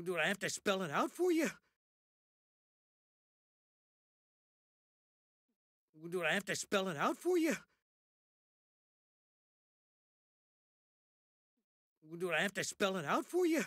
Do I have to spell it out for you? Do I have to spell it out for you? Do I have to spell it out for you?